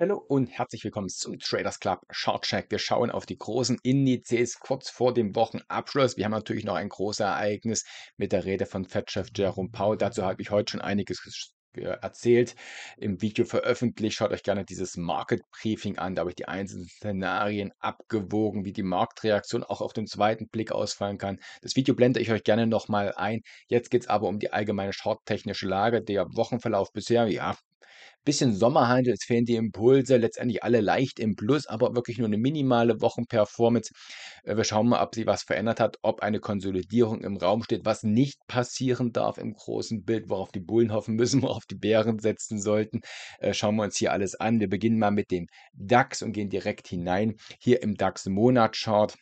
Hallo und herzlich willkommen zum Traders Club Short Check. Wir schauen auf die großen Indizes kurz vor dem Wochenabschluss. Wir haben natürlich noch ein großes Ereignis mit der Rede von Fed-Chef Jerome Powell. Dazu habe ich heute schon einiges erzählt, im Video veröffentlicht. Schaut euch gerne dieses Market Briefing an. Da habe ich die einzelnen Szenarien abgewogen, wie die Marktreaktion auch auf den zweiten Blick ausfallen kann. Das Video blende ich euch gerne nochmal ein. Jetzt geht es aber um die allgemeine shorttechnische Lage, der Wochenverlauf bisher. Ja, Bisschen Sommerhandel, es fehlen die Impulse, letztendlich alle leicht im Plus, aber wirklich nur eine minimale Wochenperformance. Äh, wir schauen mal, ob sie was verändert hat, ob eine Konsolidierung im Raum steht, was nicht passieren darf im großen Bild, worauf die Bullen hoffen müssen, worauf die Bären setzen sollten. Äh, schauen wir uns hier alles an. Wir beginnen mal mit dem DAX und gehen direkt hinein. Hier im DAX-Monatschart.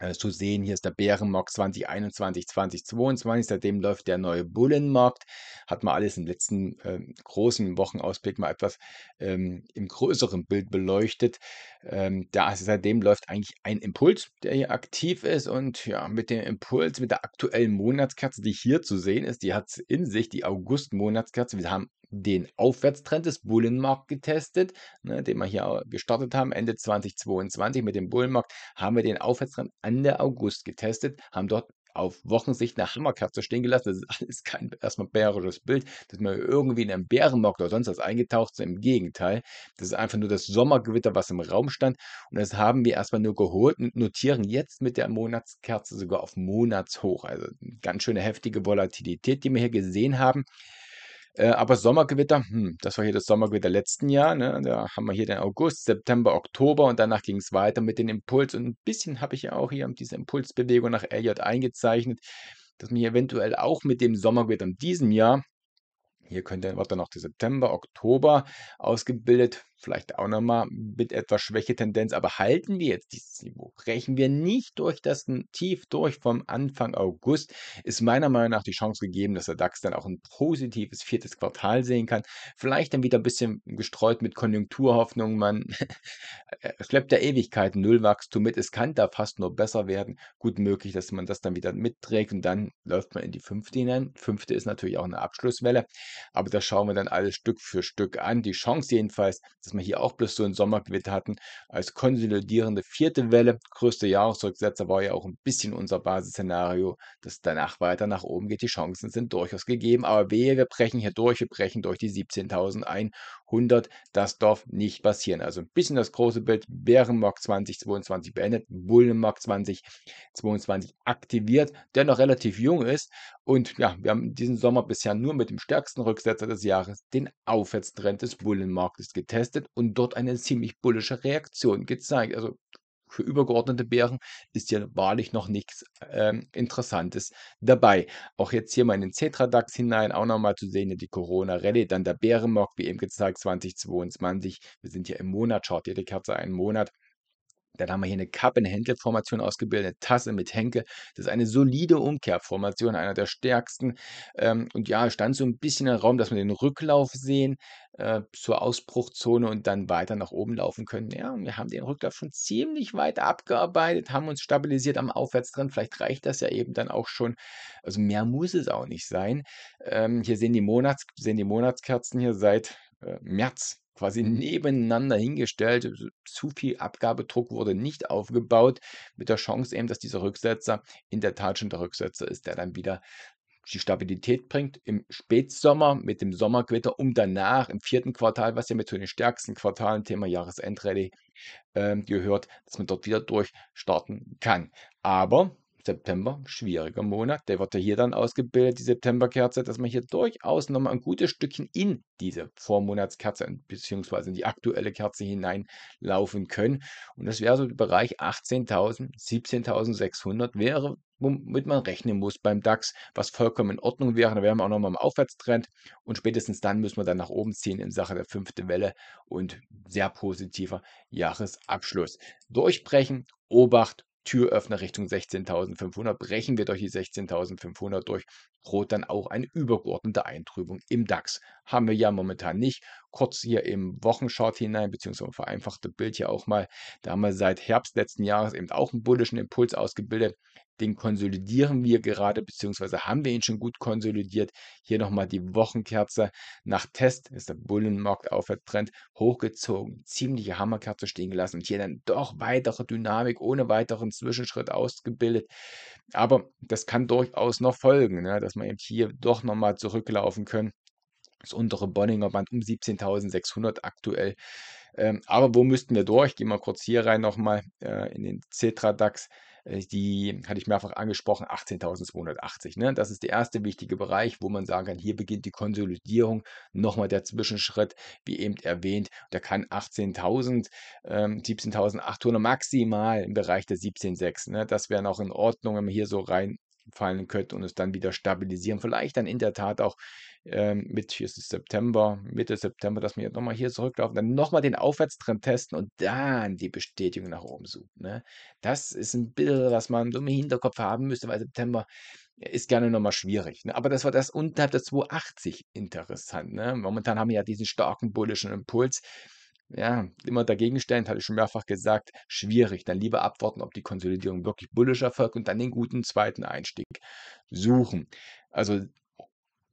Äh, zu sehen. Hier ist der Bärenmarkt 2021, 2022. Seitdem läuft der neue Bullenmarkt. Hat man alles im letzten äh, großen Wochenausblick mal etwas ähm, im größeren Bild beleuchtet. Ähm, da, seitdem läuft eigentlich ein Impuls, der hier aktiv ist. Und ja, mit dem Impuls, mit der aktuellen Monatskerze, die hier zu sehen ist, die hat es in sich, die August-Monatskerze. Wir haben den Aufwärtstrend des Bullenmarkt getestet, ne, den wir hier gestartet haben, Ende 2022 mit dem Bullenmarkt, haben wir den Aufwärtstrend Ende August getestet, haben dort auf Wochensicht eine Hammerkerze stehen gelassen. Das ist alles kein erstmal bärisches Bild, dass wir irgendwie in einem Bärenmarkt oder sonst was eingetaucht sind. Im Gegenteil, das ist einfach nur das Sommergewitter, was im Raum stand. Und das haben wir erstmal nur geholt und notieren jetzt mit der Monatskerze sogar auf Monatshoch. Also ganz schöne heftige Volatilität, die wir hier gesehen haben. Äh, aber Sommergewitter, hm, das war hier das Sommergewitter letzten Jahr. Ne? Da haben wir hier den August, September, Oktober und danach ging es weiter mit den Impuls. Und ein bisschen habe ich ja auch hier diese Impulsbewegung nach LJ eingezeichnet, dass wir eventuell auch mit dem Sommergewitter in diesem Jahr hier könnte, wird dann noch der September, Oktober ausgebildet vielleicht auch nochmal mit etwas Schwächetendenz, aber halten wir jetzt dieses Niveau? Brechen wir nicht durch das Tief durch vom Anfang August, ist meiner Meinung nach die Chance gegeben, dass der DAX dann auch ein positives viertes Quartal sehen kann. Vielleicht dann wieder ein bisschen gestreut mit Konjunkturhoffnungen. Man äh, schleppt ja Ewigkeiten Nullwachstum mit. Es kann da fast nur besser werden. Gut möglich, dass man das dann wieder mitträgt und dann läuft man in die fünfte hinein. Fünfte ist natürlich auch eine Abschlusswelle, aber das schauen wir dann alles Stück für Stück an. Die Chance jedenfalls, dass wir hier auch bloß so ein Sommergewitter hatten als konsolidierende vierte Welle. größte Jahresrücksetzer war ja auch ein bisschen unser Basisszenario, dass danach weiter nach oben geht. Die Chancen sind durchaus gegeben, aber wehe, wir brechen hier durch, wir brechen durch die 17.100. Das darf nicht passieren. Also ein bisschen das große Bild. Bärenmarkt 2022 beendet, Bullenmarkt 2022 aktiviert, der noch relativ jung ist und ja, wir haben diesen Sommer bisher nur mit dem stärksten Rücksetzer des Jahres den Aufwärtstrend des Bullenmarktes getestet und dort eine ziemlich bullische Reaktion gezeigt. Also für übergeordnete Bären ist hier wahrlich noch nichts ähm, Interessantes dabei. Auch jetzt hier mal in den Cetra-DAX hinein, auch nochmal zu sehen, die Corona-Rallye, dann der Bärenmarkt, wie eben gezeigt, 2022. Wir sind hier im Monat, schaut ihr die Kerze, einen Monat. Dann haben wir hier eine Cup-and-Handle-Formation ausgebildet, eine Tasse mit Henke. Das ist eine solide Umkehrformation, einer der stärksten. Ähm, und ja, stand so ein bisschen im Raum, dass wir den Rücklauf sehen äh, zur Ausbruchzone und dann weiter nach oben laufen können. Ja, und wir haben den Rücklauf schon ziemlich weit abgearbeitet, haben uns stabilisiert am Aufwärtstrend. Vielleicht reicht das ja eben dann auch schon. Also mehr muss es auch nicht sein. Ähm, hier sehen die, Monats, sehen die Monatskerzen hier seit äh, März quasi nebeneinander hingestellt. Äh, zu viel Abgabedruck wurde nicht aufgebaut, mit der Chance eben, dass dieser Rücksetzer in der Tat schon der Rücksetzer ist, der dann wieder die Stabilität bringt im Spätsommer mit dem Sommergewitter, um danach im vierten Quartal, was ja mit zu den stärksten Quartalen, Thema Jahresendrally äh, gehört, dass man dort wieder durchstarten kann. Aber September, schwieriger Monat, der wird ja hier dann ausgebildet, die Septemberkerze, dass man hier durchaus nochmal ein gutes Stückchen in diese Vormonatskerze bzw. in die aktuelle Kerze hineinlaufen können. Und das wäre so der Bereich 18.000, 17.600 wäre womit man rechnen muss beim DAX, was vollkommen in Ordnung wäre. Da wären wir auch nochmal im Aufwärtstrend und spätestens dann müssen wir dann nach oben ziehen in Sache der fünften Welle und sehr positiver Jahresabschluss. Durchbrechen, Obacht Türöffner Richtung 16.500, brechen wir durch die 16.500 durch, droht dann auch eine übergeordnete Eintrübung im DAX. Haben wir ja momentan nicht kurz hier im Wochenchart hinein, beziehungsweise vereinfachte Bild hier auch mal. Da haben wir seit Herbst letzten Jahres eben auch einen bullischen Impuls ausgebildet. Den konsolidieren wir gerade, beziehungsweise haben wir ihn schon gut konsolidiert. Hier nochmal die Wochenkerze. Nach Test ist der Bullenmarkt aufwärtstrend hochgezogen, ziemliche Hammerkerze stehen gelassen und hier dann doch weitere Dynamik ohne weiteren Zwischenschritt ausgebildet. Aber das kann durchaus noch folgen, ne? dass wir eben hier doch nochmal zurücklaufen können das untere Bonninger Band um 17.600 aktuell. Ähm, aber wo müssten wir durch? Ich gehe mal kurz hier rein nochmal äh, in den Cetra-DAX. Äh, die hatte ich mehrfach angesprochen, 18.280. Ne? Das ist der erste wichtige Bereich, wo man sagen kann, hier beginnt die Konsolidierung. Nochmal der Zwischenschritt, wie eben erwähnt, da kann 18.000, ähm, 17.800 maximal im Bereich der 17.6. Ne? Das wäre noch in Ordnung, wenn man hier so rein fallen könnte und es dann wieder stabilisieren. Vielleicht dann in der Tat auch ähm, mit, hier ist es September, Mitte September, dass wir jetzt nochmal hier zurücklaufen, dann nochmal den Aufwärtstrend testen und dann die Bestätigung nach oben suchen. Ne? Das ist ein Bild, was man im Hinterkopf haben müsste, weil September ist gerne nochmal schwierig. Ne? Aber das war das unterhalb der 280 interessant. Ne? Momentan haben wir ja diesen starken bullischen Impuls. Ja, immer dagegenstellend, hatte ich schon mehrfach gesagt, schwierig. Dann lieber abwarten, ob die Konsolidierung wirklich bullisch erfolgt und dann den guten zweiten Einstieg suchen. Also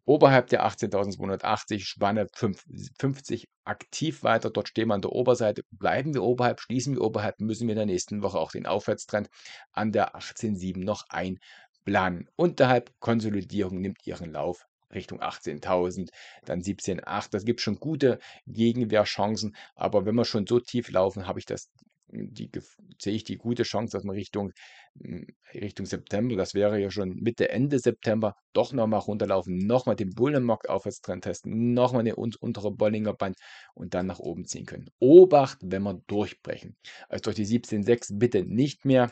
Oberhalb der 18.280 Spanne 50 aktiv weiter. Dort stehen wir an der Oberseite. Bleiben wir oberhalb, schließen wir oberhalb, müssen wir in der nächsten Woche auch den Aufwärtstrend an der 18.7 noch einplanen. Unterhalb Konsolidierung nimmt ihren Lauf Richtung 18.000, dann 17.8. Das gibt schon gute Gegenwehrchancen, aber wenn wir schon so tief laufen, habe ich das die, sehe ich die gute Chance, dass man Richtung, hm, Richtung September, das wäre ja schon Mitte, Ende September, doch nochmal runterlaufen, nochmal den Bullenmarkt aufwärtstrend testen, nochmal den untere Bollinger Band und dann nach oben ziehen können. Obacht, wenn wir durchbrechen. Also durch die 17,6 bitte nicht mehr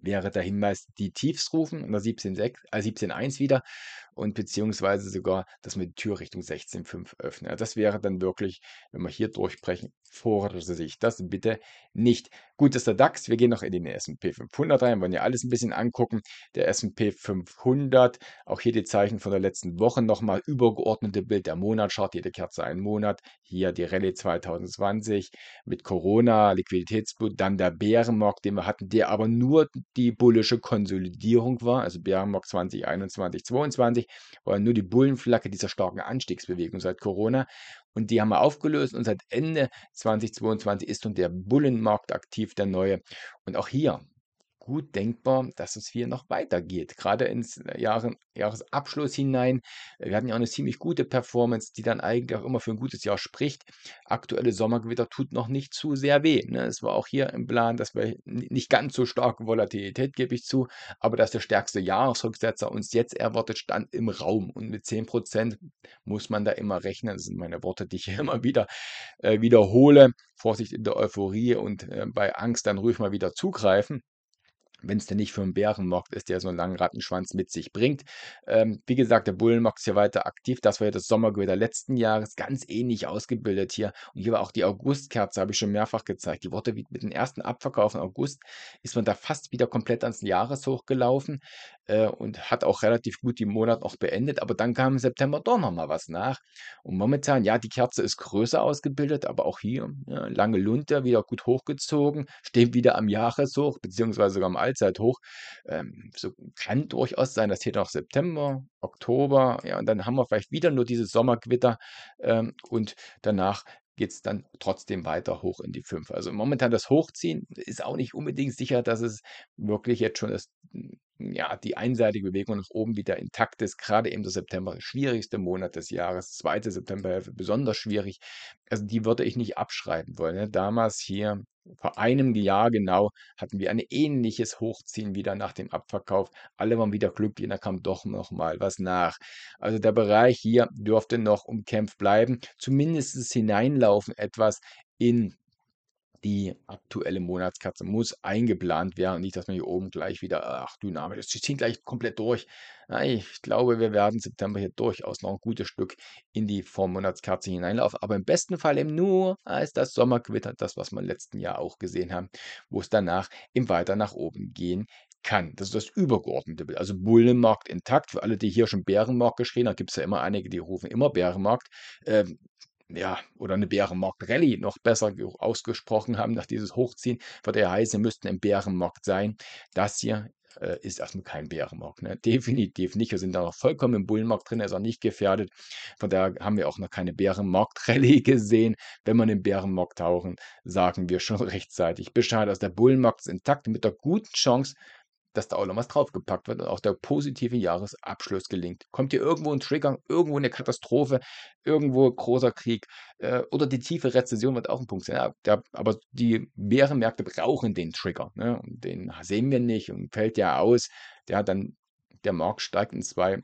wäre der Hinweis die Tiefs rufen, oder 17.6, äh 17.1 wieder und beziehungsweise sogar, dass man die Tür Richtung 16.5 öffnet. Also, das wäre dann wirklich, wenn wir hier durchbrechen, sich Das bitte nicht. Gut ist der DAX. Wir gehen noch in den S&P 500 rein, wollen ja alles ein bisschen angucken. Der S&P 500, auch hier die Zeichen von der letzten Woche nochmal, übergeordnete Bild der Monatschart, jede Kerze einen Monat. Hier die Rallye 2020 mit Corona, Liquiditätsblut, dann der Bärenmarkt, den wir hatten, der aber nur die bullische Konsolidierung war, also Bärenmarkt 2021, 2022 war nur die Bullenflacke dieser starken Anstiegsbewegung seit Corona. Und die haben wir aufgelöst und seit Ende 2022 ist nun der Bullenmarkt aktiv, der neue. Und auch hier gut denkbar, dass es hier noch weitergeht. Gerade ins äh, Jahre, Jahresabschluss hinein. Wir hatten ja auch eine ziemlich gute Performance, die dann eigentlich auch immer für ein gutes Jahr spricht. Aktuelle Sommergewitter tut noch nicht zu sehr weh. Ne? Es war auch hier im Plan, dass wir nicht ganz so starke Volatilität, gebe ich zu, aber dass der stärkste Jahresrücksetzer uns jetzt erwartet, stand im Raum. Und mit 10% muss man da immer rechnen. Das sind meine Worte, die ich hier immer wieder äh, wiederhole. Vorsicht in der Euphorie und äh, bei Angst dann ruhig mal wieder zugreifen wenn es denn nicht für einen Bärenmarkt ist, der so einen langen Rattenschwanz mit sich bringt. Ähm, wie gesagt, der Bullenmarkt ist hier weiter aktiv. Das war ja das Sommergötter letzten Jahres, ganz ähnlich ausgebildet hier. Und hier war auch die Augustkerze, habe ich schon mehrfach gezeigt. Die wurde mit dem ersten Abverkauf im August, ist man da fast wieder komplett ans Jahreshoch gelaufen äh, und hat auch relativ gut die Monat noch beendet. Aber dann kam im September doch nochmal was nach. Und momentan, ja, die Kerze ist größer ausgebildet, aber auch hier ja, lange Lunte, wieder gut hochgezogen, steht wieder am Jahreshoch, beziehungsweise sogar am Allzeit hoch. Ähm, so kann durchaus sein, das geht noch September, Oktober, ja, und dann haben wir vielleicht wieder nur dieses Sommergewitter ähm, und danach geht es dann trotzdem weiter hoch in die 5. Also momentan das Hochziehen ist auch nicht unbedingt sicher, dass es wirklich jetzt schon das hm, ja, die einseitige Bewegung nach oben wieder intakt ist. Gerade eben der September, schwierigste Monat des Jahres, zweite Septemberhälfte besonders schwierig. Also die würde ich nicht abschreiben wollen. Ne? Damals hier vor einem Jahr genau hatten wir ein ähnliches Hochziehen wieder nach dem Abverkauf. Alle waren wieder glücklich, da kam doch noch mal was nach. Also der Bereich hier dürfte noch umkämpft bleiben, zumindest hineinlaufen etwas in die aktuelle Monatskatze muss eingeplant werden und nicht, dass man hier oben gleich wieder, äh, ach dynamisch, das ziehen gleich komplett durch. ich glaube, wir werden September hier durchaus noch ein gutes Stück in die Vormonatskatze hineinlaufen, aber im besten Fall eben nur als das Sommergewitter, das, was wir im letzten Jahr auch gesehen haben, wo es danach im Weiter nach oben gehen kann. Das ist das übergeordnete Bild. Also Bullenmarkt intakt. Für alle, die hier schon Bärenmarkt geschrien haben, gibt es ja immer einige, die rufen immer Bärenmarkt. Ähm, ja, oder eine Bärenmarkt-Rallye noch besser ausgesprochen haben, nach dieses Hochziehen, würde ja heißen, müssten im Bärenmarkt sein. Das hier äh, ist erstmal kein Bärenmarkt. Ne? Definitiv nicht. Wir sind da noch vollkommen im Bullenmarkt drin, er ist auch nicht gefährdet. Von daher haben wir auch noch keine Bärenmarkt-Rallye gesehen. Wenn wir den Bärenmarkt tauchen, sagen wir schon rechtzeitig Bescheid. Also der Bullenmarkt ist intakt mit der guten Chance, dass da auch noch was draufgepackt wird und auch der positive Jahresabschluss gelingt. Kommt hier irgendwo ein Trigger, irgendwo eine Katastrophe, irgendwo großer Krieg äh, oder die tiefe Rezession wird auch ein Punkt sein. Ja, der, aber die Bärenmärkte brauchen den Trigger. Ne? den sehen wir nicht und fällt ja aus. Der, dann, der Markt steigt in zwei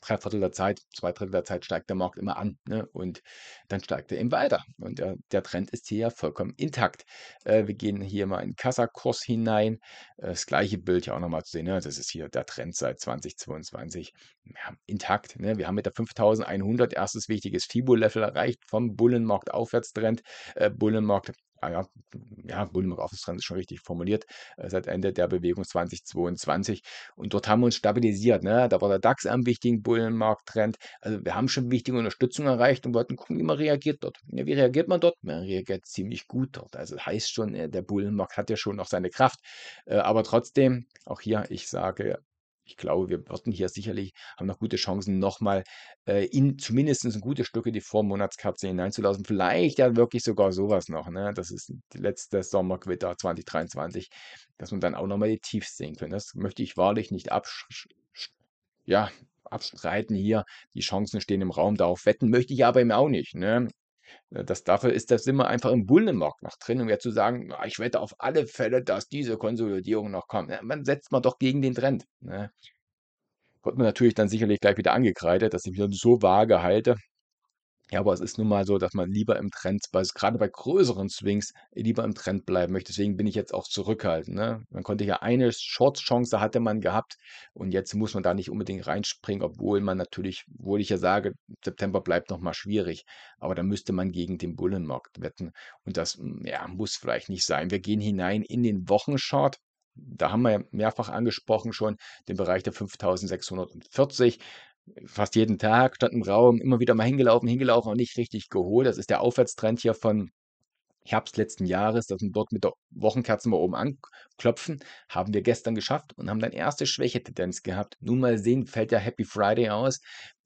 drei Viertel der Zeit, zwei Drittel der Zeit steigt der Markt immer an ne? und dann steigt er eben weiter. Und der, der Trend ist hier ja vollkommen intakt. Äh, wir gehen hier mal in Kassakurs hinein. Äh, das gleiche Bild ja auch nochmal zu sehen. Ne? Das ist hier der Trend seit 2022 ja, intakt. Ne? Wir haben mit der 5100 erstes wichtiges Fibo-Level erreicht vom Bullenmarkt-Aufwärtstrend. Äh, Bullenmarkt Ah ja, ja, Bullenmark Office Trends ist schon richtig formuliert, äh, seit Ende der Bewegung 2022. Und dort haben wir uns stabilisiert. Ne? Da war der DAX am wichtigen Bullenmarkt-Trend. Also wir haben schon wichtige Unterstützung erreicht und wollten gucken, wie man reagiert dort. Ja, wie reagiert man dort? Man reagiert ziemlich gut dort. Also das heißt schon, äh, der Bullenmarkt hat ja schon noch seine Kraft. Äh, aber trotzdem, auch hier, ich sage ich glaube, wir werden hier sicherlich, haben noch gute Chancen, nochmal äh, in zumindest ein gutes Stück in die Vormonatskerze hineinzulassen. Vielleicht ja wirklich sogar sowas noch. Ne? Das ist die letzte Sommerquitter 2023, dass man dann auch nochmal die Tiefs sehen können. Das möchte ich wahrlich nicht absch ja, abstreiten hier. Die Chancen stehen im Raum, darauf wetten möchte ich aber eben auch nicht. Ne? Äh, das dafür ist das immer einfach im Bullenmarkt noch drin, um jetzt zu sagen, ich wette auf alle Fälle, dass diese Konsolidierung noch kommt. Ja, man setzt man doch gegen den Trend. Ne? Wird man natürlich dann sicherlich gleich wieder angekreidet, dass ich mich dann so vage halte. Ja, aber es ist nun mal so, dass man lieber im Trend, bei, gerade bei größeren Swings, äh, lieber im Trend bleiben möchte. Deswegen bin ich jetzt auch zurückhaltend. Ne? Man konnte ja eine Short-Chance hatte man gehabt und jetzt muss man da nicht unbedingt reinspringen, obwohl man natürlich, obwohl ich ja sage, September bleibt nochmal schwierig, aber da müsste man gegen den Bullenmarkt wetten und das mm, ja, muss vielleicht nicht sein. Wir gehen hinein in den Wochenshort da haben wir mehrfach angesprochen schon den Bereich der 5640 fast jeden Tag, stand im Raum, immer wieder mal hingelaufen, hingelaufen und nicht richtig geholt. Das ist der Aufwärtstrend hier von Herbst letzten Jahres, dass wir dort mit der Wochenkerze mal oben anklopfen, haben wir gestern geschafft und haben dann erste Schwächetendenz gehabt. Nun mal sehen, fällt ja Happy Friday aus.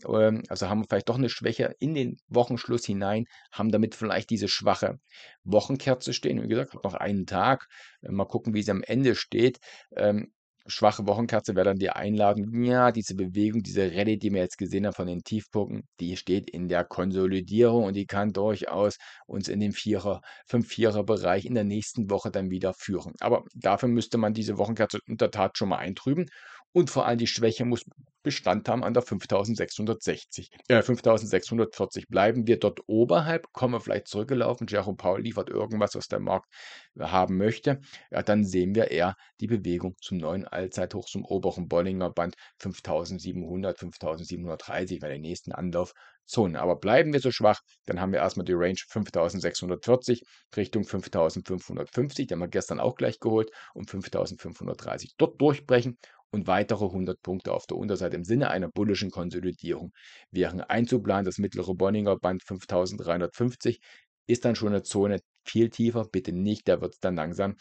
Ähm, also haben wir vielleicht doch eine Schwäche in den Wochenschluss hinein, haben damit vielleicht diese schwache Wochenkerze stehen. Wie gesagt, noch einen Tag. Mal gucken, wie sie am Ende steht. Ähm, schwache Wochenkerze wäre dann die Einladung, ja, diese Bewegung, diese Rallye, die wir jetzt gesehen haben von den Tiefpunkten, die steht in der Konsolidierung und die kann durchaus uns in den Vierer, Fünf-Vierer-Bereich in der nächsten Woche dann wieder führen. Aber dafür müsste man diese Wochenkerze in der Tat schon mal eintrüben und vor allem die Schwäche muss Bestand haben an der 5660, äh, 5640. Bleiben wir dort oberhalb, kommen wir vielleicht zurückgelaufen, Jerome Paul liefert irgendwas, was der Markt äh, haben möchte, ja, dann sehen wir eher die Bewegung zum neuen Allzeithoch, zum oberen Bollinger Band 5700, 5730 bei der nächsten Anlaufzone. Aber bleiben wir so schwach, dann haben wir erstmal die Range 5640 Richtung 5550, die haben wir gestern auch gleich geholt, und 5530. Dort durchbrechen und weitere 100 Punkte auf der Unterseite im Sinne einer bullischen Konsolidierung wären einzuplanen. Das mittlere Bonninger Band 5350 ist dann schon eine Zone viel tiefer. Bitte nicht, da wird es dann langsam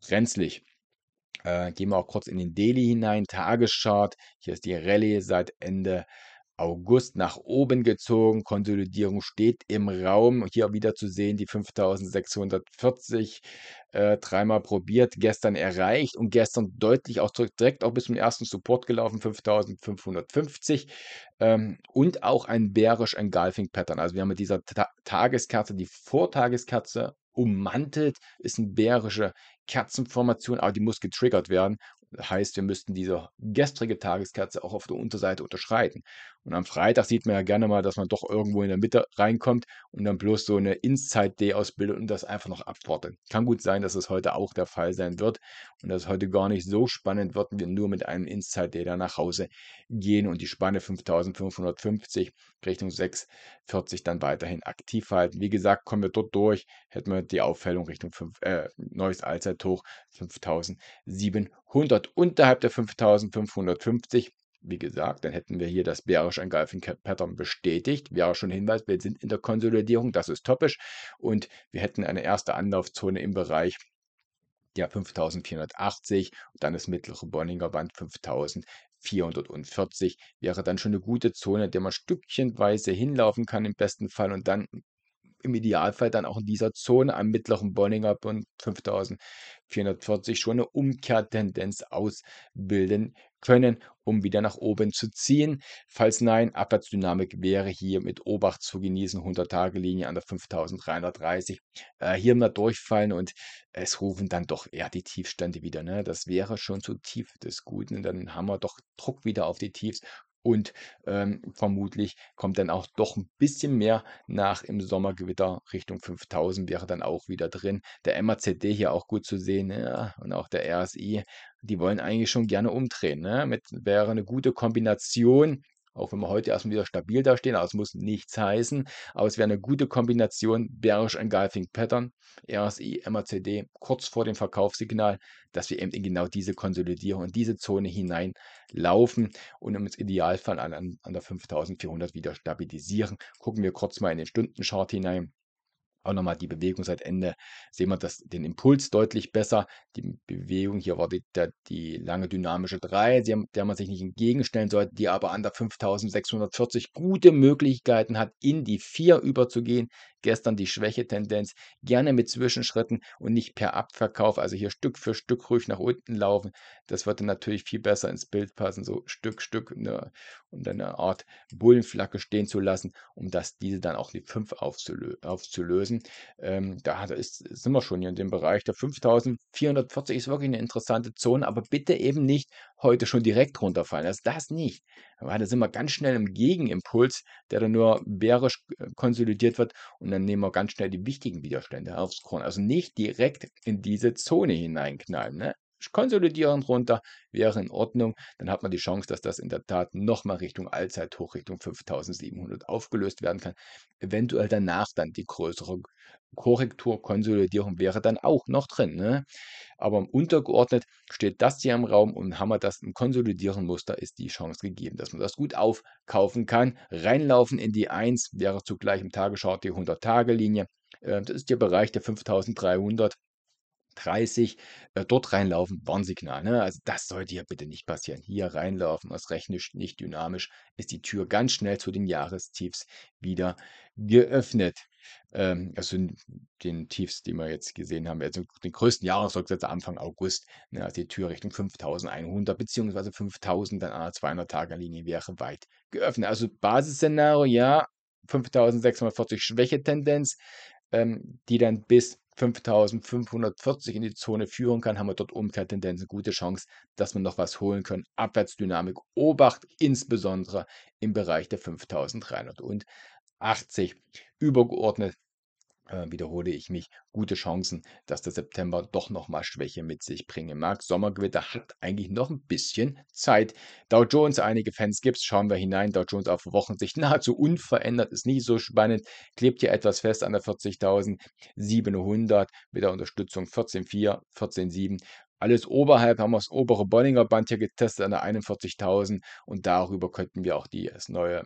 brenzlig. Äh, gehen wir auch kurz in den Daily hinein. Tageschart. Hier ist die Rallye seit Ende August nach oben gezogen. Konsolidierung steht im Raum. Hier wieder zu sehen die 5640. Äh, dreimal probiert, gestern erreicht und gestern deutlich auch zurück, direkt auch bis zum ersten Support gelaufen, 5550. Ähm, und auch ein bärisch engulfing Pattern. Also wir haben mit dieser Ta Tageskerze die Vortageskerze ummantelt, ist eine bärische Kerzenformation, aber die muss getriggert werden. Heißt, wir müssten diese gestrige Tageskerze auch auf der Unterseite unterschreiten. Und am Freitag sieht man ja gerne mal, dass man doch irgendwo in der Mitte reinkommt und dann bloß so eine Inside-D ausbildet und das einfach noch abwartet. Kann gut sein, dass es das heute auch der Fall sein wird und dass heute gar nicht so spannend wird, wir nur mit einem Inside-D da nach Hause gehen und die Spanne 5550 Richtung 640 dann weiterhin aktiv halten. Wie gesagt, kommen wir dort durch, hätten wir die Aufhellung Richtung 5, äh, neues Allzeithoch 5700. Unterhalb der 5550 wie gesagt, dann hätten wir hier das bearish engulfing Pattern bestätigt. Wäre schon Hinweis, wir sind in der Konsolidierung, das ist topisch. Und wir hätten eine erste Anlaufzone im Bereich der 5480 und dann das mittlere Bonninger Band 5440 wäre dann schon eine gute Zone, der man stückchenweise hinlaufen kann im besten Fall und dann im Idealfall dann auch in dieser Zone am mittleren Bonninger Bund 5440 schon eine Umkehrtendenz ausbilden können, um wieder nach oben zu ziehen. Falls nein, Abwärtsdynamik wäre hier mit Obacht zu genießen. 100-Tage-Linie an der 5330. Äh, hier mal durchfallen und es rufen dann doch eher die Tiefstände wieder. Ne? Das wäre schon zu tief des Guten. Dann haben wir doch Druck wieder auf die Tiefs und ähm, vermutlich kommt dann auch doch ein bisschen mehr nach im Sommergewitter Richtung 5000 wäre dann auch wieder drin. Der MACD hier auch gut zu sehen ja, und auch der RSI, die wollen eigentlich schon gerne umdrehen. Ne? Mit, wäre eine gute Kombination auch wenn wir heute erstmal wieder stabil dastehen, aber es muss nichts heißen. Aber es wäre eine gute Kombination Bearish Engulfing Pattern, RSI, MACD, kurz vor dem Verkaufssignal, dass wir eben in genau diese Konsolidierung, in diese Zone hineinlaufen und uns Idealfall an, an der 5400 wieder stabilisieren. Gucken wir kurz mal in den Stundenchart hinein. Auch nochmal die Bewegung seit Ende sehen wir das, den Impuls deutlich besser. Die Bewegung hier war die, die, die lange dynamische 3, der man sich nicht entgegenstellen sollte, die aber an der 5640 gute Möglichkeiten hat, in die 4 überzugehen. Gestern die Schwächetendenz, gerne mit Zwischenschritten und nicht per Abverkauf, also hier Stück für Stück ruhig nach unten laufen. Das würde natürlich viel besser ins Bild passen, so Stück, Stück ne, und eine Art Bullenflagge stehen zu lassen, um dass diese dann auch die 5 aufzulö aufzulösen gewesen. Ähm, da ist, sind wir schon hier in dem Bereich. Der 5440 ist wirklich eine interessante Zone, aber bitte eben nicht heute schon direkt runterfallen. Also das nicht. Weil da sind wir ganz schnell im Gegenimpuls, der dann nur bärisch äh, konsolidiert wird und dann nehmen wir ganz schnell die wichtigen Widerstände aufs Korn. Also nicht direkt in diese Zone hineinknallen. Ne? konsolidierend runter, wäre in Ordnung. Dann hat man die Chance, dass das in der Tat nochmal Richtung Allzeithoch, Richtung 5700 aufgelöst werden kann. Eventuell danach dann die größere Korrektur, Konsolidierung wäre dann auch noch drin. Ne? Aber untergeordnet steht das hier im Raum und haben wir das im konsolidierenden Muster, ist die Chance gegeben, dass man das gut aufkaufen kann. Reinlaufen in die 1 wäre zugleich im Tageschart die 100-Tage-Linie. Äh, das ist der Bereich der 5300 30 äh, dort reinlaufen, Warnsignal. Ne? Also das sollte ja bitte nicht passieren. Hier reinlaufen, aus rechnisch nicht dynamisch, ist die Tür ganz schnell zu den Jahrestiefs wieder geöffnet. Ähm, also den Tiefs, die wir jetzt gesehen haben, also den größten Jahresrücksatz Anfang August, ne? also die Tür Richtung 5100 bzw. 5000 an einer 200 tage linie wäre weit geöffnet. Also Basisszenario, ja, 5640 Schwächetendenz, ähm, die dann bis 5540 in die Zone führen kann, haben wir dort Umkehrtendenzen, gute Chance, dass wir noch was holen können. Abwärtsdynamik, Obacht, insbesondere im Bereich der 5380. Übergeordnet äh, wiederhole ich mich, gute Chancen, dass der September doch nochmal Schwäche mit sich bringen mag. Sommergewitter hat eigentlich noch ein bisschen Zeit. Dow Jones, einige Fans gibt's, schauen wir hinein. Dow Jones auf Wochensicht nahezu unverändert, ist nicht so spannend, klebt hier etwas fest an der 40.700 mit der Unterstützung 14.4, 14.7 alles oberhalb haben wir das obere Bollinger Band hier getestet an der 41.000 und darüber könnten wir auch die, das neue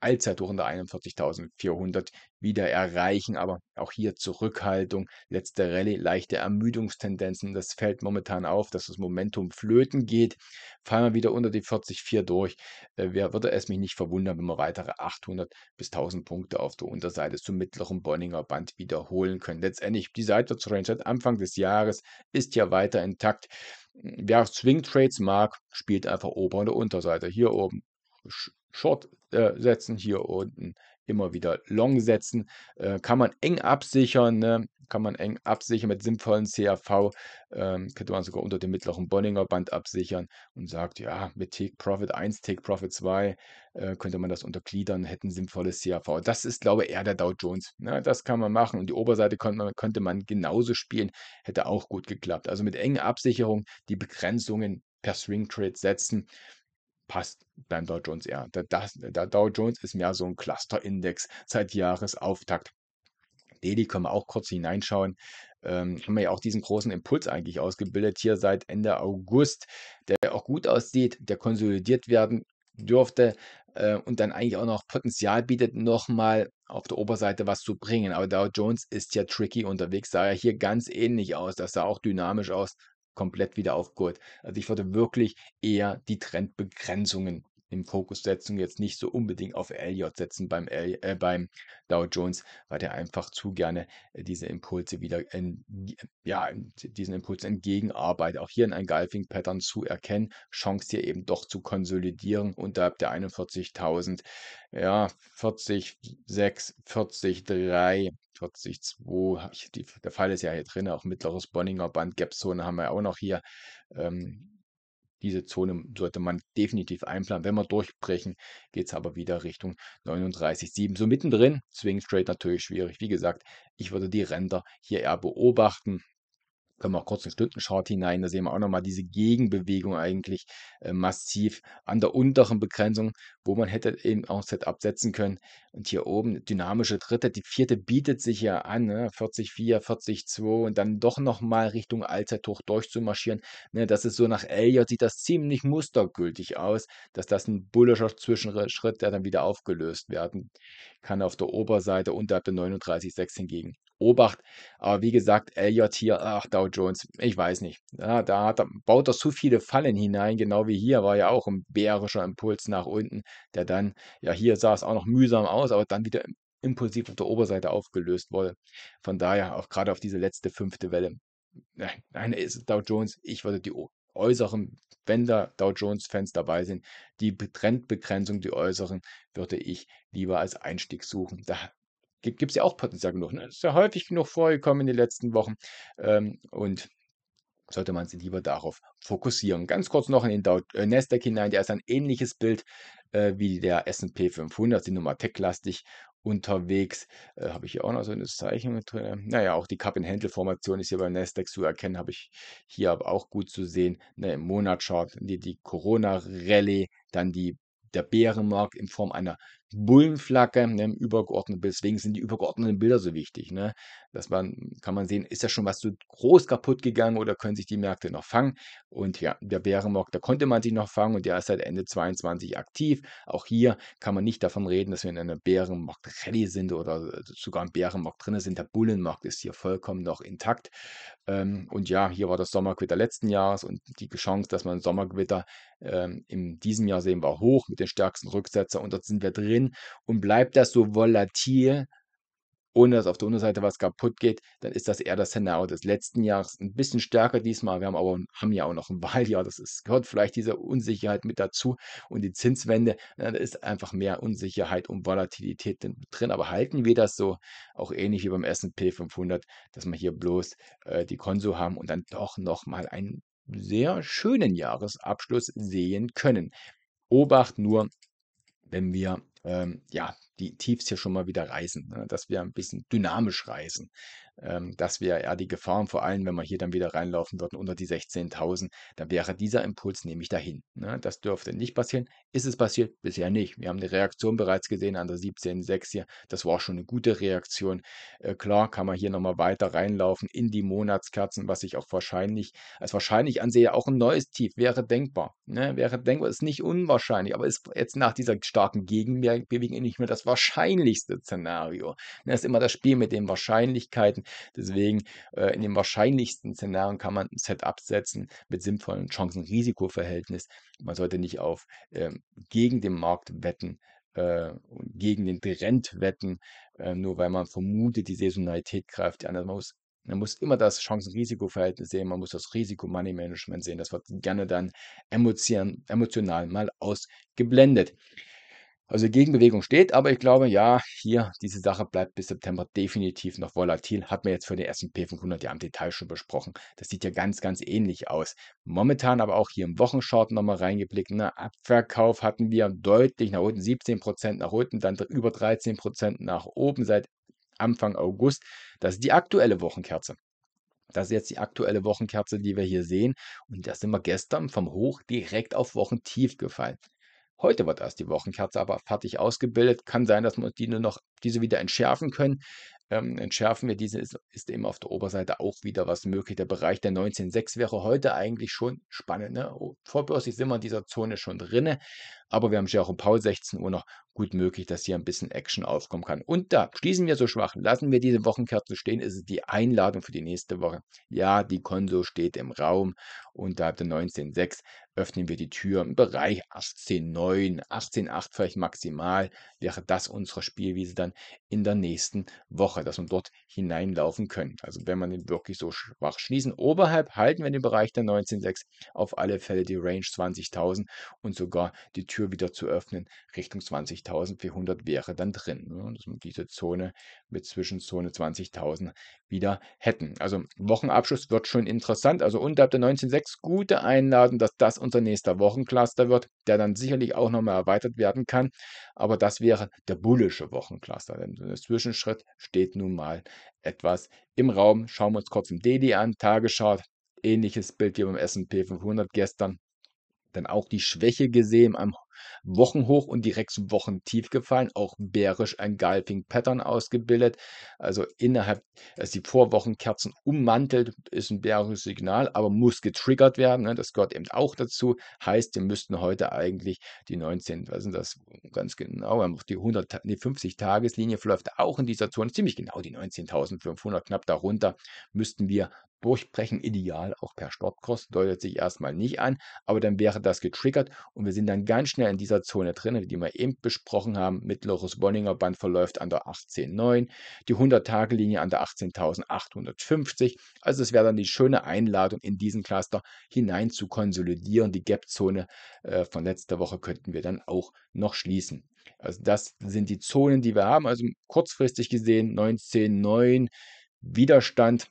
Allzeithoch unter 41.400 wieder erreichen. Aber auch hier Zurückhaltung, letzte Rallye, leichte Ermüdungstendenzen. Das fällt momentan auf, dass das Momentum flöten geht. Fallen wir wieder unter die 40,4 durch. Äh, wer würde es mich nicht verwundern, wenn wir weitere 800 bis 1000 Punkte auf der Unterseite zum mittleren Bonninger Band wiederholen können. Letztendlich, die Seitwärtsrange seit Anfang des Jahres ist ja weiter intakt. Wer Swing Trades mag, spielt einfach Ober- oder Unterseite. Hier oben Short äh, setzen, hier unten immer wieder Long setzen. Äh, kann man eng absichern, ne? kann man eng absichern mit sinnvollen CAV, ähm, könnte man sogar unter dem mittleren Bonninger Band absichern und sagt, ja, mit Take Profit 1, Take Profit 2 äh, könnte man das untergliedern, hätten sinnvolles CAV. Das ist, glaube ich, eher der Dow Jones. Ne? Das kann man machen und die Oberseite könnte man, könnte man genauso spielen, hätte auch gut geklappt. Also mit engen Absicherung die Begrenzungen per Swing Trade setzen passt beim Dow Jones eher. Der, der Dow Jones ist mehr so ein Cluster-Index seit Jahresauftakt. Daily können wir auch kurz hineinschauen. Ähm, haben wir ja auch diesen großen Impuls eigentlich ausgebildet hier seit Ende August, der auch gut aussieht, der konsolidiert werden dürfte äh, und dann eigentlich auch noch Potenzial bietet, nochmal auf der Oberseite was zu bringen. Aber Dow Jones ist ja tricky unterwegs, sah ja hier ganz ähnlich aus, das sah auch dynamisch aus, komplett wieder auf Gold. Also ich würde wirklich eher die Trendbegrenzungen im Fokus setzen, jetzt nicht so unbedingt auf LJ setzen beim, L, äh, beim Dow Jones, weil der einfach zu gerne äh, diese Impulse wieder, in, ja, diesen Impuls entgegenarbeitet. Auch hier in einem Galfing-Pattern zu erkennen, Chance hier eben doch zu konsolidieren unterhalb der 41.000, ja, 40, 6, 40, 3, 40,2. Der Fall ist ja hier drin, auch mittleres Bonninger Band, Gap-Zone haben wir auch noch hier. Ähm, diese Zone sollte man definitiv einplanen. Wenn wir durchbrechen, geht es aber wieder Richtung 39,7. So mittendrin, Swing Trade natürlich schwierig. Wie gesagt, ich würde die Ränder hier eher beobachten können wir auch kurz einen den Stundenchart hinein, da sehen wir auch nochmal diese Gegenbewegung eigentlich äh, massiv an der unteren Begrenzung, wo man hätte eben auch Setup setzen können. Und hier oben dynamische dritte, die vierte bietet sich ja an, ne? 40,4, 40,2 und dann doch nochmal Richtung Allzeithoch durchzumarschieren. Ne? Das ist so nach Elliot, sieht das ziemlich mustergültig aus, dass das ein bullischer Zwischenschritt, der dann wieder aufgelöst werden kann auf der Oberseite unterhalb der 39,6 hingegen Obacht. Aber wie gesagt, Elliott hier, ach, Dow Jones, ich weiß nicht. Ja, da hat, baut er zu viele Fallen hinein, genau wie hier war ja auch ein bärischer Impuls nach unten, der dann, ja, hier sah es auch noch mühsam aus, aber dann wieder impulsiv auf der Oberseite aufgelöst wurde. Von daher auch gerade auf diese letzte fünfte Welle. Nein, nein, ist Dow Jones, ich würde die äußeren, wenn da Dow Jones-Fans dabei sind, die Trendbegrenzung, die äußeren, würde ich lieber als Einstieg suchen. Da gibt es ja auch potenziell genug. Ne? Ist ja häufig genug vorgekommen in den letzten Wochen. Ähm, und sollte man sich lieber darauf fokussieren. Ganz kurz noch in den Dow, äh, Nasdaq hinein, der ist ein ähnliches Bild äh, wie der S&P 500, sind nochmal techlastig unterwegs. Äh, habe ich hier auch noch so ein Zeichen mit drin. Naja, auch die Cup-and-Handle-Formation ist hier bei Nasdaq zu erkennen, habe ich hier aber auch gut zu sehen. Ne, Im Monatschart die, die Corona-Rallye, dann die der Bärenmarkt in Form einer Bullenflagge ne, übergeordnet Deswegen sind die übergeordneten Bilder so wichtig. Ne? Dass man, kann man sehen, ist da schon was zu groß kaputt gegangen oder können sich die Märkte noch fangen? Und ja, der Bärenmarkt, da konnte man sich noch fangen und der ist seit Ende 22 aktiv. Auch hier kann man nicht davon reden, dass wir in einer Bärenmarkt-Rallye sind oder äh, sogar im Bärenmarkt drin sind. Der Bullenmarkt ist hier vollkommen noch intakt. Ähm, und ja, hier war das Sommergewitter letzten Jahres und die Chance, dass man Sommergewitter ähm, in diesem Jahr sehen wir hoch mit den stärksten Rücksetzer und dort sind wir drin. Und bleibt das so volatil, ohne dass auf der Unterseite was kaputt geht, dann ist das eher das Szenario des letzten Jahres. Ein bisschen stärker diesmal. Wir haben aber haben ja auch noch ein Wahljahr. Das ist, gehört vielleicht diese Unsicherheit mit dazu. Und die Zinswende, da ist einfach mehr Unsicherheit und Volatilität drin. Aber halten wir das so, auch ähnlich wie beim S&P 500, dass wir hier bloß äh, die Konso haben und dann doch nochmal einen sehr schönen Jahresabschluss sehen können. Obacht nur, wenn wir ähm, ja, die Tiefs hier schon mal wieder reißen, ne? dass wir ein bisschen dynamisch reißen, Ähm, das wäre ja die Gefahr, vor allem, wenn wir hier dann wieder reinlaufen würden unter die 16.000, dann wäre dieser Impuls nämlich dahin. Ne? Das dürfte nicht passieren. Ist es passiert? Bisher nicht. Wir haben eine Reaktion bereits gesehen an der 17.6 hier. Das war schon eine gute Reaktion. Äh, klar kann man hier nochmal weiter reinlaufen in die Monatskerzen, was ich auch wahrscheinlich als wahrscheinlich ansehe. Auch ein neues Tief wäre denkbar. Ne? Wäre denkbar, ist nicht unwahrscheinlich, aber ist jetzt nach dieser starken Gegenbewegung nicht mehr das wahrscheinlichste Szenario. Das ne, ist immer das Spiel mit den Wahrscheinlichkeiten. Deswegen äh, in den wahrscheinlichsten Szenarien kann man ein Setup setzen mit sinnvollen Chancen-Risiko-Verhältnis. Man sollte nicht auf ähm, gegen den Markt wetten, äh, gegen den Trend wetten, äh, nur weil man vermutet, die Saisonalität greift. Man muss, man muss immer das Chancen-Risiko-Verhältnis sehen, man muss das Risiko-Money-Management sehen. Das wird gerne dann emotion, emotional mal ausgeblendet. Also Gegenbewegung steht, aber ich glaube, ja, hier diese Sache bleibt bis September definitiv noch volatil. Hat man jetzt für den S&P 500 ja im Detail schon besprochen. Das sieht ja ganz, ganz ähnlich aus. Momentan aber auch hier im Wochenchart nochmal reingeblickt. Ne? Abverkauf hatten wir deutlich nach unten, 17% Prozent nach unten, dann über 13% Prozent nach oben seit Anfang August. Das ist die aktuelle Wochenkerze. Das ist jetzt die aktuelle Wochenkerze, die wir hier sehen. Und da sind wir gestern vom Hoch direkt auf Wochentief gefallen. Heute wird erst die Wochenkerze aber fertig ausgebildet. Kann sein, dass wir die nur noch diese wieder entschärfen können. Ähm, entschärfen wir diese, ist, ist, eben auf der Oberseite auch wieder was möglich. Der Bereich der 19.6 wäre heute eigentlich schon spannend. Ne? Oh, vorbörslich sind wir in dieser Zone schon drinne. Aber wir haben ja auch um Paul 16 Uhr noch gut möglich, dass hier ein bisschen Action aufkommen kann. Und da schließen wir so schwach, lassen wir diese Wochenkerze stehen, ist es die Einladung für die nächste Woche. Ja, die Konso steht im Raum unterhalb der 19.6 öffnen wir die Tür im Bereich 18.9, 18.8 vielleicht maximal, wäre das unsere Spielwiese dann in der nächsten Woche, dass wir dort hineinlaufen können. Also wenn man den wirklich so schwach schließen, oberhalb halten wir den Bereich der 19.6 auf alle Fälle die Range 20.000 und sogar die Tür Tür wieder zu öffnen, Richtung 20.400 wäre dann drin, ne, dass wir diese Zone mit Zwischenzone 20.000 wieder hätten. Also Wochenabschluss wird schon interessant, also unterhalb der 19.6 gute Einladen, dass das unser nächster Wochencluster wird, der dann sicherlich auch nochmal erweitert werden kann, aber das wäre der bullische Wochencluster, denn so ein Zwischenschritt steht nun mal etwas im Raum. Schauen wir uns kurz im DD an, Tageschart, ähnliches Bild wie beim S&P 500 gestern. Dann auch die Schwäche gesehen am Wochenhoch und direkt zum Wochentief gefallen, auch bärisch ein Gulfing Pattern ausgebildet. Also innerhalb, also die Vorwochenkerzen ummantelt, ist ein bärisches Signal, aber muss getriggert werden. Ne? Das gehört eben auch dazu. Heißt, wir müssten heute eigentlich die 19, was sind das ganz genau, die, 100, die 50-Tageslinie verläuft auch in dieser Zone, ziemlich genau die 19.500, knapp darunter, müssten wir Durchbrechen ideal auch per Stopkurs deutet sich erstmal nicht an, aber dann wäre das getriggert und wir sind dann ganz schnell in dieser Zone drin, die wir eben besprochen haben. Mittleres Bonninger Band verläuft an der 18.9, die 100-Tage-Linie an der 18.850. Also es wäre dann die schöne Einladung, in diesen Cluster hinein zu konsolidieren. Die Gap-Zone äh, von letzter Woche könnten wir dann auch noch schließen. Also das sind die Zonen, die wir haben. Also kurzfristig gesehen 19.9 Widerstand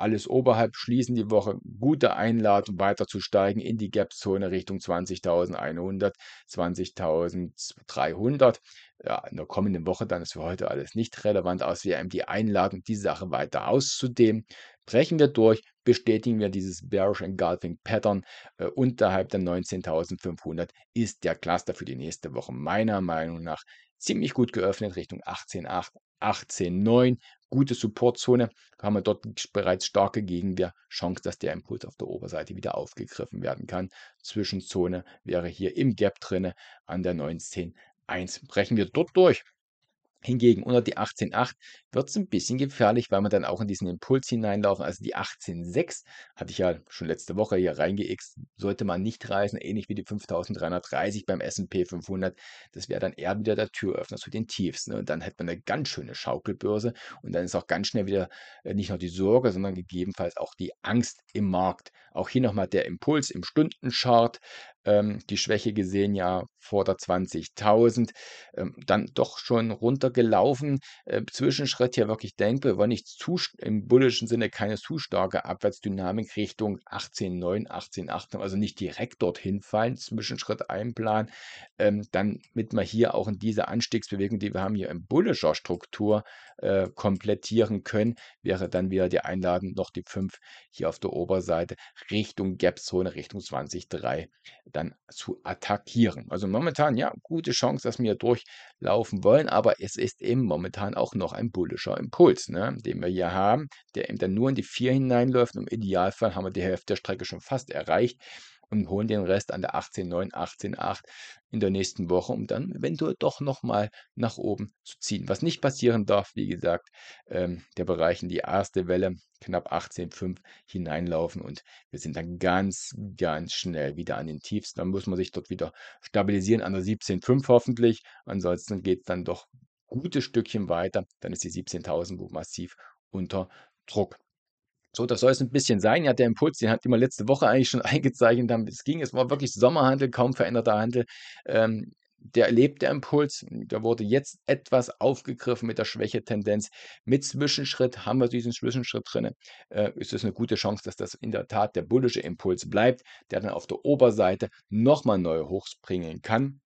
alles oberhalb schließen die Woche gute Einladung weiter zu steigen in die Gap-Zone Richtung 20.100, 20.300. Ja, in der kommenden Woche dann ist für heute alles nicht relevant, aus wir die Einladung, die Sache weiter auszudehnen. Brechen wir durch, bestätigen wir dieses Bearish Engulfing Pattern äh, unterhalb der 19.500 ist der Cluster für die nächste Woche meiner Meinung nach ziemlich gut geöffnet Richtung 18.8, 18.9 gute Supportzone haben wir dort bereits starke Gegenwehr, Chance, dass der Impuls auf der Oberseite wieder aufgegriffen werden kann. Zwischenzone wäre hier im Gap drinne an der 19.1. Brechen wir dort durch, Hingegen unter die 18,8 wird es ein bisschen gefährlich, weil man dann auch in diesen Impuls hineinlaufen. Also die 18,6 hatte ich ja schon letzte Woche hier reingeixt, sollte man nicht reisen, ähnlich wie die 5330 beim S&P 500. Das wäre dann eher wieder der Türöffner zu den Tiefsten ne? Und dann hätte man eine ganz schöne Schaukelbörse und dann ist auch ganz schnell wieder äh, nicht nur die Sorge, sondern gegebenenfalls auch die Angst im Markt. Auch hier nochmal der Impuls im Stundenchart ähm, die Schwäche gesehen, ja vor der 20.000, ähm, dann doch schon runtergelaufen. Äh, Zwischenschritt hier wirklich denkbar, war nicht zu, im bullischen Sinne keine zu starke Abwärtsdynamik Richtung 18.9, 18.8, also nicht direkt dorthin fallen, Zwischenschritt einplanen, ähm, dann mit mal hier auch in diese Anstiegsbewegung, die wir haben hier in bullischer Struktur äh, komplettieren können, wäre dann wieder die Einladung noch die 5 hier auf der Oberseite Richtung Gapzone, Richtung 20.3 dann zu attackieren. Also momentan, ja, gute Chance, dass wir durchlaufen wollen, aber es ist eben momentan auch noch ein bullischer Impuls, ne, den wir hier haben, der eben dann nur in die 4 hineinläuft. Im Idealfall haben wir die Hälfte der Strecke schon fast erreicht und holen den Rest an der 18,9, 18,8 in der nächsten Woche, um dann eventuell doch nochmal nach oben zu ziehen. Was nicht passieren darf, wie gesagt, ähm, der Bereich in die erste Welle knapp 18,5 hineinlaufen und wir sind dann ganz, ganz schnell wieder an den Tiefs. Dann muss man sich dort wieder stabilisieren an der 17,5 hoffentlich. Ansonsten geht es dann doch gutes Stückchen weiter. Dann ist die 17.000 massiv unter Druck. So, das soll es ein bisschen sein. Ja, der Impuls, den hat immer letzte Woche eigentlich schon eingezeichnet haben. Es ging, es war wirklich Sommerhandel, kaum veränderter Handel. Ähm, der lebt der Impuls, der wurde jetzt etwas aufgegriffen mit der Schwächetendenz. Mit Zwischenschritt haben wir diesen Zwischenschritt drin. Äh, ist es eine gute Chance, dass das in der Tat der bullische Impuls bleibt, der dann auf der Oberseite nochmal neu hochspringen kann,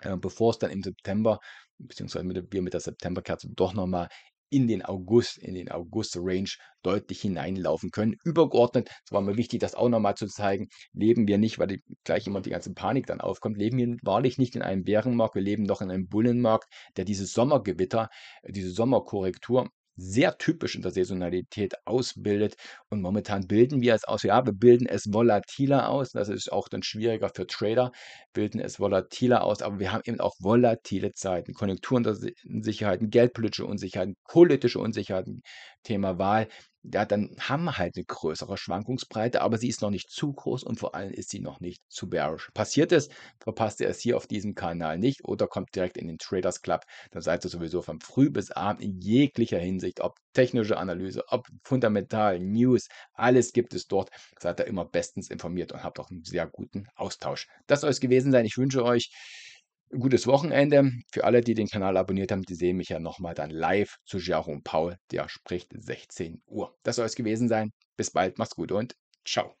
äh, bevor es dann im September beziehungsweise mit, wir mit der Septemberkerze doch nochmal in den August, in den August-Range deutlich hineinlaufen können. Übergeordnet, es war mir wichtig, das auch nochmal zu zeigen, leben wir nicht, weil gleich immer die ganze Panik dann aufkommt, leben wir wahrlich nicht in einem Bärenmarkt, wir leben noch in einem Bullenmarkt, der dieses Sommergewitter, diese Sommerkorrektur sehr typisch in der Saisonalität ausbildet. Und momentan bilden wir es aus. Ja, wir bilden es volatiler aus. Das ist auch dann schwieriger für Trader, bilden es volatiler aus. Aber wir haben eben auch volatile Zeiten, Konjunkturunsicherheiten, geldpolitische Unsicherheiten, politische Unsicherheiten, Thema Wahl ja, dann haben wir halt eine größere Schwankungsbreite, aber sie ist noch nicht zu groß und vor allem ist sie noch nicht zu bearish. Passiert es, verpasst ihr es hier auf diesem Kanal nicht oder kommt direkt in den Traders Club, dann seid ihr sowieso von früh bis abend in jeglicher Hinsicht, ob technische Analyse, ob fundamental, News, alles gibt es dort, seid ihr immer bestens informiert und habt auch einen sehr guten Austausch. Das soll es gewesen sein. Ich wünsche euch gutes Wochenende. Für alle, die den Kanal abonniert haben, die sehen mich ja nochmal dann live zu Jerome Paul. Der spricht 16 Uhr. Das soll es gewesen sein. Bis bald, macht's gut und ciao.